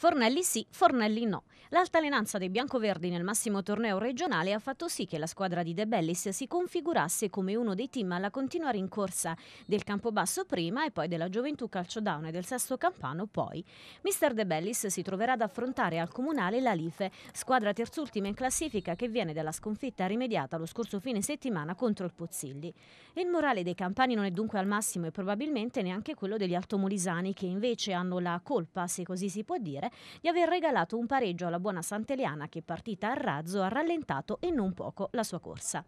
Fornelli sì, Fornelli no. L'altalenanza dei biancoverdi nel massimo torneo regionale ha fatto sì che la squadra di De Bellis si configurasse come uno dei team alla continua rincorsa del Campobasso prima e poi della Gioventù Calcio Calciodown e del Sesto Campano poi. Mister De Bellis si troverà ad affrontare al comunale la Life, squadra terzultima in classifica che viene dalla sconfitta rimediata lo scorso fine settimana contro il Pozzilli. Il morale dei campani non è dunque al massimo e probabilmente neanche quello degli altomolisani che invece hanno la colpa, se così si può dire, giocare, di aver regalato un pareggio alla buona Santeliana che partita a razzo ha rallentato e non poco la sua corsa.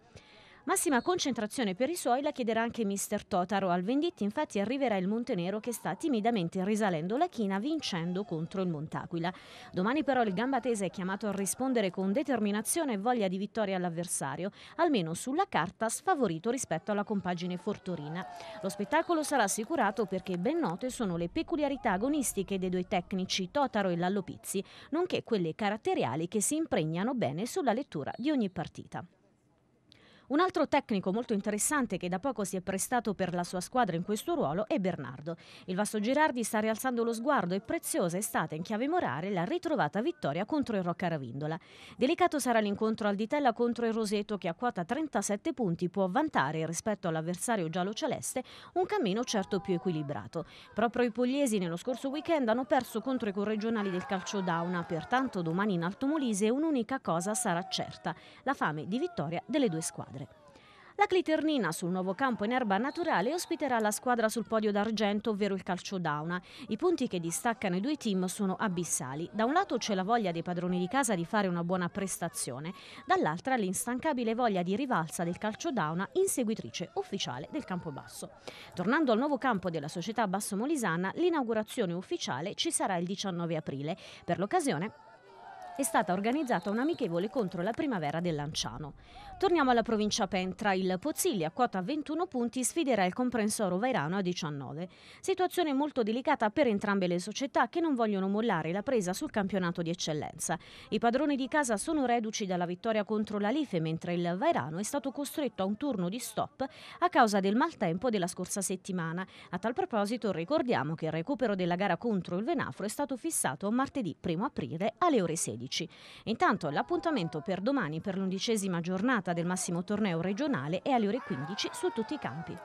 Massima concentrazione per i suoi la chiederà anche mister Totaro. Al Venditti infatti arriverà il Montenero che sta timidamente risalendo la china vincendo contro il Montaquila. Domani però il Gambatese è chiamato a rispondere con determinazione e voglia di vittoria all'avversario, almeno sulla carta sfavorito rispetto alla compagine Fortorina. Lo spettacolo sarà assicurato perché ben note sono le peculiarità agonistiche dei due tecnici Totaro e Lallopizzi, nonché quelle caratteriali che si impregnano bene sulla lettura di ogni partita. Un altro tecnico molto interessante che da poco si è prestato per la sua squadra in questo ruolo è Bernardo. Il Vasto Girardi sta rialzando lo sguardo e preziosa è stata in chiave morale la ritrovata vittoria contro il Rocca Ravindola. Delicato sarà l'incontro al Ditella contro il Roseto che a quota 37 punti può vantare rispetto all'avversario giallo-celeste un cammino certo più equilibrato. Proprio i pugliesi nello scorso weekend hanno perso contro i corregionali del calcio Dauna, pertanto domani in Altomolise un'unica cosa sarà certa, la fame di vittoria delle due squadre. La Cliternina sul nuovo campo in erba naturale ospiterà la squadra sul podio d'argento, ovvero il calcio dauna. I punti che distaccano i due team sono abissali. Da un lato c'è la voglia dei padroni di casa di fare una buona prestazione, dall'altra l'instancabile voglia di rivalsa del calcio dauna, inseguitrice ufficiale del campo basso. Tornando al nuovo campo della società Basso Molisana, l'inaugurazione ufficiale ci sarà il 19 aprile. Per l'occasione è stata organizzata un'amichevole contro la primavera del Lanciano. Torniamo alla provincia Pentra. Il Pozzilli a quota 21 punti sfiderà il comprensoro Vairano a 19. Situazione molto delicata per entrambe le società che non vogliono mollare la presa sul campionato di eccellenza. I padroni di casa sono reduci dalla vittoria contro la Life, mentre il Vairano è stato costretto a un turno di stop a causa del maltempo della scorsa settimana. A tal proposito ricordiamo che il recupero della gara contro il Venafro è stato fissato martedì 1 aprile alle ore 16. 15. Intanto l'appuntamento per domani per l'undicesima giornata del massimo torneo regionale è alle ore 15 su tutti i campi.